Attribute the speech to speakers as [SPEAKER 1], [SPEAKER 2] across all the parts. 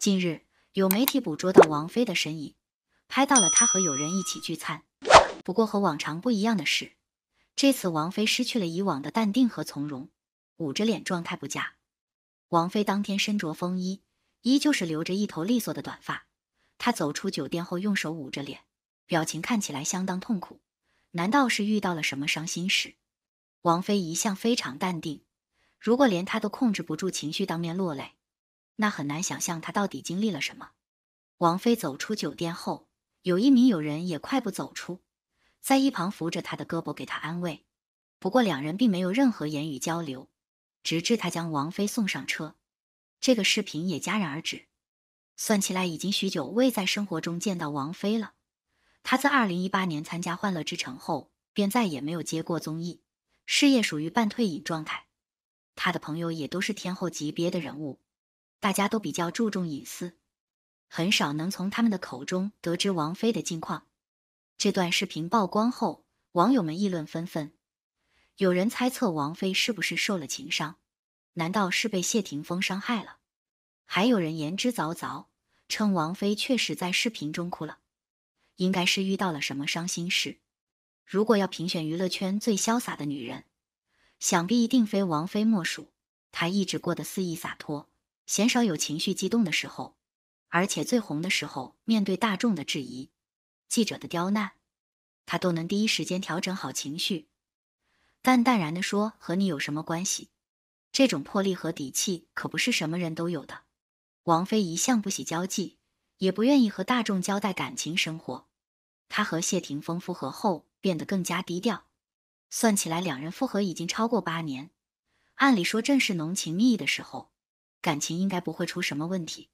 [SPEAKER 1] 近日，有媒体捕捉到王菲的身影，拍到了她和友人一起聚餐。不过和往常不一样的是，这次王菲失去了以往的淡定和从容，捂着脸，状态不佳。王菲当天身着风衣，依旧是留着一头利索的短发。她走出酒店后，用手捂着脸，表情看起来相当痛苦。难道是遇到了什么伤心事？王菲一向非常淡定，如果连她都控制不住情绪，当面落泪。那很难想象他到底经历了什么。王菲走出酒店后，有一名友人也快步走出，在一旁扶着她的胳膊给她安慰。不过两人并没有任何言语交流，直至他将王菲送上车，这个视频也戛然而止。算起来已经许久未在生活中见到王菲了。她在2018年参加《欢乐之城》后，便再也没有接过综艺，事业属于半退隐状态。他的朋友也都是天后级别的人物。大家都比较注重隐私，很少能从他们的口中得知王菲的近况。这段视频曝光后，网友们议论纷纷，有人猜测王菲是不是受了情伤，难道是被谢霆锋伤害了？还有人言之凿凿称王菲确实在视频中哭了，应该是遇到了什么伤心事。如果要评选娱乐圈最潇洒的女人，想必一定非王菲莫属，她一直过得肆意洒脱。鲜少有情绪激动的时候，而且最红的时候，面对大众的质疑、记者的刁难，他都能第一时间调整好情绪，淡淡然地说：“和你有什么关系？”这种魄力和底气可不是什么人都有的。王菲一向不喜交际，也不愿意和大众交代感情生活。她和谢霆锋复合后变得更加低调，算起来两人复合已经超过八年，按理说正是浓情蜜意的时候。感情应该不会出什么问题，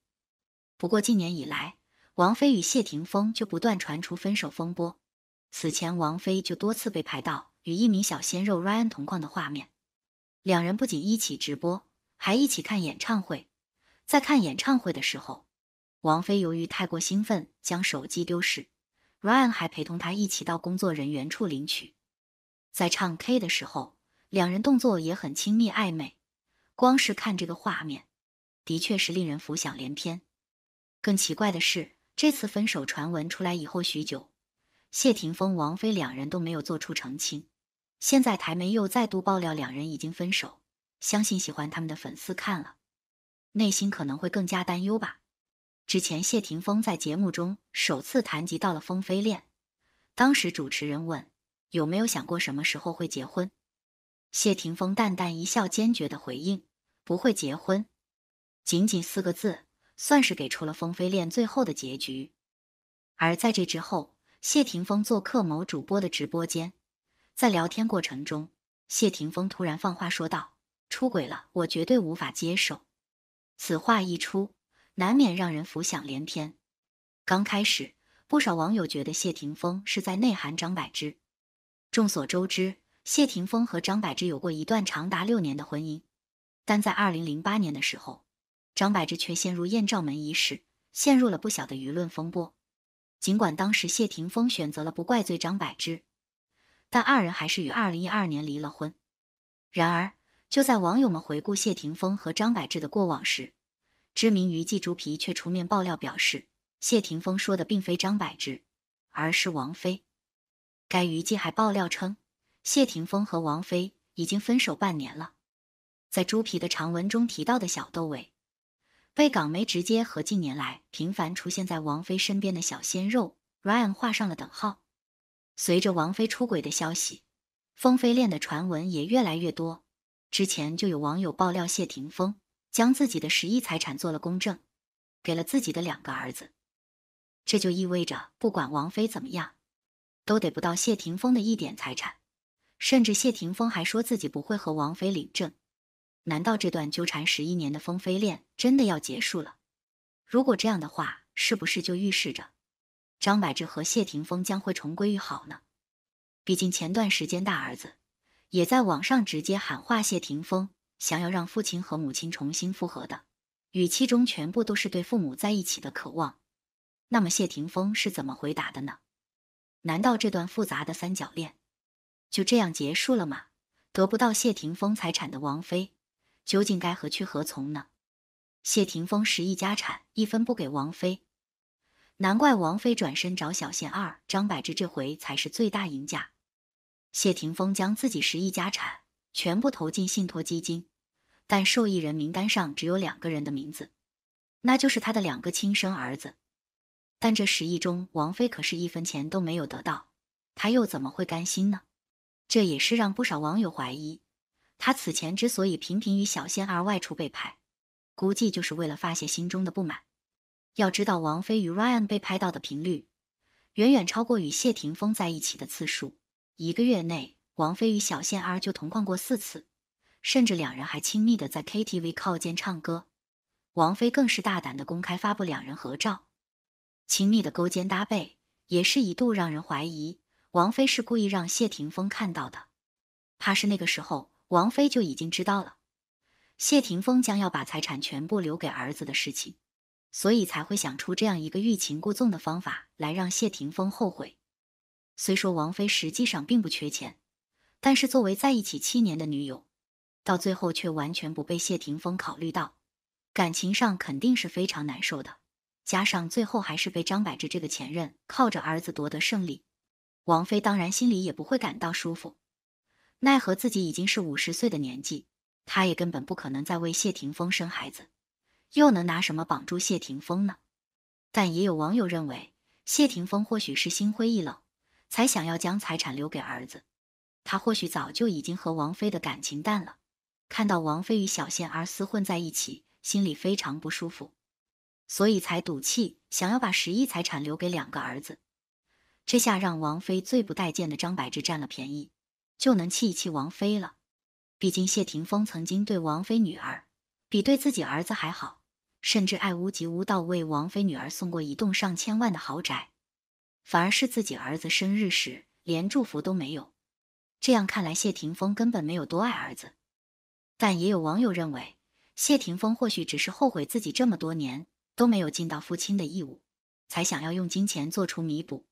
[SPEAKER 1] 不过近年以来，王菲与谢霆锋就不断传出分手风波。此前，王菲就多次被拍到与一名小鲜肉 Ryan 同框的画面，两人不仅一起直播，还一起看演唱会。在看演唱会的时候，王菲由于太过兴奋，将手机丢失，Ryan 还陪同他一起到工作人员处领取。在唱 K 的时候，两人动作也很亲密暧昧，光是看这个画面。的确是令人浮想联翩。更奇怪的是，这次分手传闻出来以后许久，谢霆锋、王菲两人都没有做出澄清。现在台媒又再度爆料两人已经分手，相信喜欢他们的粉丝看了，内心可能会更加担忧吧。之前谢霆锋在节目中首次谈及到了风飞恋，当时主持人问有没有想过什么时候会结婚，谢霆锋淡淡一笑，坚决的回应不会结婚。仅仅四个字，算是给出了风飞恋最后的结局。而在这之后，谢霆锋做客某主播的直播间，在聊天过程中，谢霆锋突然放话说道：“出轨了，我绝对无法接受。”此话一出，难免让人浮想联翩。刚开始，不少网友觉得谢霆锋是在内涵张柏芝。众所周知，谢霆锋和张柏芝有过一段长达六年的婚姻，但在二零零八年的时候。张柏芝却陷入艳照门一事，陷入了不小的舆论风波。尽管当时谢霆锋选择了不怪罪张柏芝，但二人还是于二零一二年离了婚。然而，就在网友们回顾谢霆锋和张柏芝的过往时，知名娱记朱皮却出面爆料表示，谢霆锋说的并非张柏芝，而是王菲。该娱记还爆料称，谢霆锋和王菲已经分手半年了。在朱皮的长文中提到的小窦唯。被港媒直接和近年来频繁出现在王菲身边的小鲜肉 Ryan 画上了等号。随着王菲出轨的消息，风飞恋的传闻也越来越多。之前就有网友爆料，谢霆锋将自己的十亿财产做了公证，给了自己的两个儿子。这就意味着，不管王菲怎么样，都得不到谢霆锋的一点财产。甚至谢霆锋还说自己不会和王菲领证。难道这段纠缠十一年的风飞恋真的要结束了？如果这样的话，是不是就预示着张柏芝和谢霆锋将会重归于好呢？毕竟前段时间大儿子也在网上直接喊话谢霆锋，想要让父亲和母亲重新复合的，语气中全部都是对父母在一起的渴望。那么谢霆锋是怎么回答的呢？难道这段复杂的三角恋就这样结束了吗？得不到谢霆锋财产的王菲。究竟该何去何从呢？谢霆锋十亿家产一分不给王菲，难怪王菲转身找小贤二张柏芝，这回才是最大赢家。谢霆锋将自己十亿家产全部投进信托基金，但受益人名单上只有两个人的名字，那就是他的两个亲生儿子。但这十亿中，王菲可是一分钱都没有得到，他又怎么会甘心呢？这也是让不少网友怀疑。他此前之所以频频与小仙儿外出被拍，估计就是为了发泄心中的不满。要知道，王菲与 Ryan 被拍到的频率，远远超过与谢霆锋在一起的次数。一个月内，王菲与小仙儿就同框过四次，甚至两人还亲密的在 K T V 靠肩唱歌。王菲更是大胆的公开发布两人合照，亲密的勾肩搭背，也是一度让人怀疑王菲是故意让谢霆锋看到的。怕是那个时候。王菲就已经知道了谢霆锋将要把财产全部留给儿子的事情，所以才会想出这样一个欲擒故纵的方法来让谢霆锋后悔。虽说王菲实际上并不缺钱，但是作为在一起七年的女友，到最后却完全不被谢霆锋考虑到，感情上肯定是非常难受的。加上最后还是被张柏芝这个前任靠着儿子夺得胜利，王菲当然心里也不会感到舒服。奈何自己已经是五十岁的年纪，他也根本不可能再为谢霆锋生孩子，又能拿什么绑住谢霆锋呢？但也有网友认为，谢霆锋或许是心灰意冷，才想要将财产留给儿子。他或许早就已经和王菲的感情淡了，看到王菲与小鲜儿厮混在一起，心里非常不舒服，所以才赌气想要把十亿财产留给两个儿子。这下让王菲最不待见的张柏芝占了便宜。就能气一气王菲了，毕竟谢霆锋曾经对王菲女儿比对自己儿子还好，甚至爱屋及乌，到为王菲女儿送过一栋上千万的豪宅，反而是自己儿子生日时连祝福都没有。这样看来，谢霆锋根本没有多爱儿子，但也有网友认为，谢霆锋或许只是后悔自己这么多年都没有尽到父亲的义务，才想要用金钱做出弥补。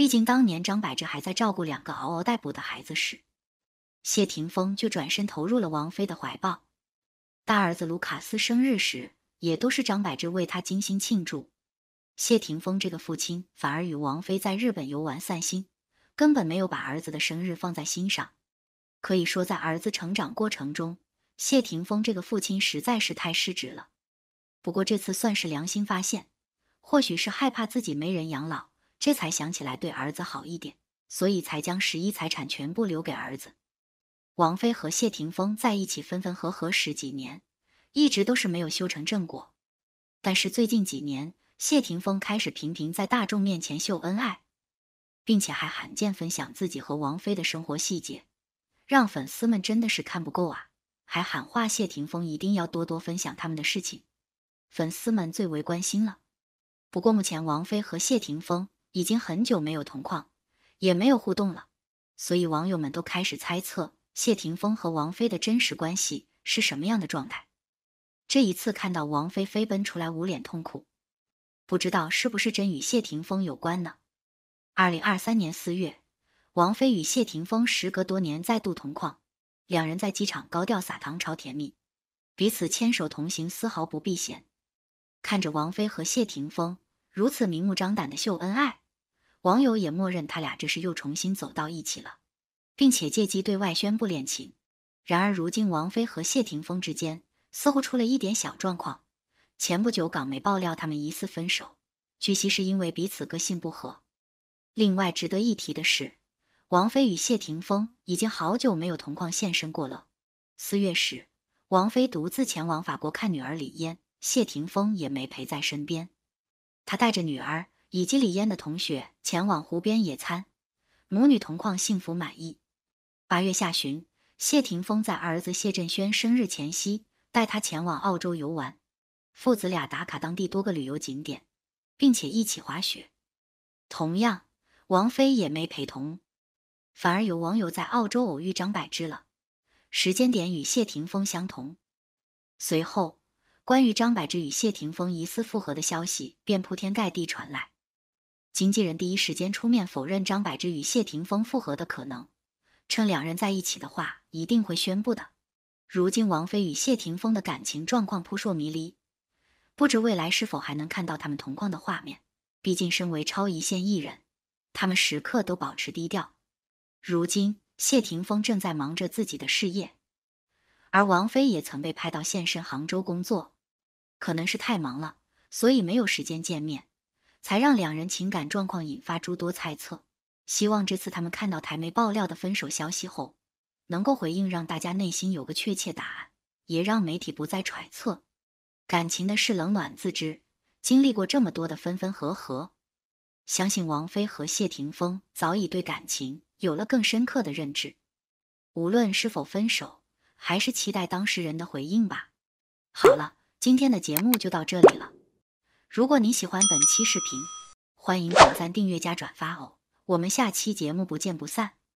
[SPEAKER 1] 毕竟当年张柏芝还在照顾两个嗷嗷待哺的孩子时，谢霆锋就转身投入了王菲的怀抱。大儿子卢卡斯生日时，也都是张柏芝为他精心庆祝。谢霆锋这个父亲反而与王菲在日本游玩散心，根本没有把儿子的生日放在心上。可以说，在儿子成长过程中，谢霆锋这个父亲实在是太失职了。不过这次算是良心发现，或许是害怕自己没人养老。这才想起来对儿子好一点，所以才将十一财产全部留给儿子。王菲和谢霆锋在一起分分合合十几年，一直都是没有修成正果。但是最近几年，谢霆锋开始频频在大众面前秀恩爱，并且还罕见分享自己和王菲的生活细节，让粉丝们真的是看不够啊！还喊话谢霆锋一定要多多分享他们的事情，粉丝们最为关心了。不过目前，王菲和谢霆锋。已经很久没有同框，也没有互动了，所以网友们都开始猜测谢霆锋和王菲的真实关系是什么样的状态。这一次看到王菲飞奔出来捂脸痛哭，不知道是不是真与谢霆锋有关呢？二零二三年四月，王菲与谢霆锋时隔多年再度同框，两人在机场高调撒糖，超甜蜜，彼此牵手同行，丝毫不避嫌。看着王菲和谢霆锋如此明目张胆的秀恩爱。网友也默认他俩这是又重新走到一起了，并且借机对外宣布恋情。然而，如今王菲和谢霆锋之间似乎出了一点小状况。前不久，港媒爆料他们疑似分手，据悉是因为彼此个性不合。另外，值得一提的是，王菲与谢霆锋已经好久没有同框现身过了。四月时，王菲独自前往法国看女儿李嫣，谢霆锋也没陪在身边，他带着女儿。以及李嫣的同学前往湖边野餐，母女同框幸福满意。八月下旬，谢霆锋在儿子谢振轩生日前夕带他前往澳洲游玩，父子俩打卡当地多个旅游景点，并且一起滑雪。同样，王菲也没陪同，反而有网友在澳洲偶遇张柏芝了，时间点与谢霆锋相同。随后，关于张柏芝与谢霆锋疑似复合的消息便铺天盖地传来。经纪人第一时间出面否认张柏芝与谢霆锋复合的可能，称两人在一起的话一定会宣布的。如今王菲与谢霆锋的感情状况扑朔迷离，不知未来是否还能看到他们同框的画面。毕竟身为超一线艺人，他们时刻都保持低调。如今谢霆锋正在忙着自己的事业，而王菲也曾被派到现身杭州工作，可能是太忙了，所以没有时间见面。才让两人情感状况引发诸多猜测。希望这次他们看到台媒爆料的分手消息后，能够回应，让大家内心有个确切答案，也让媒体不再揣测。感情的事，冷暖自知。经历过这么多的分分合合，相信王菲和谢霆锋早已对感情有了更深刻的认知。无论是否分手，还是期待当事人的回应吧。好了，今天的节目就到这里了。如果你喜欢本期视频，欢迎点赞、订阅加转发哦！我们下期节目不见不散。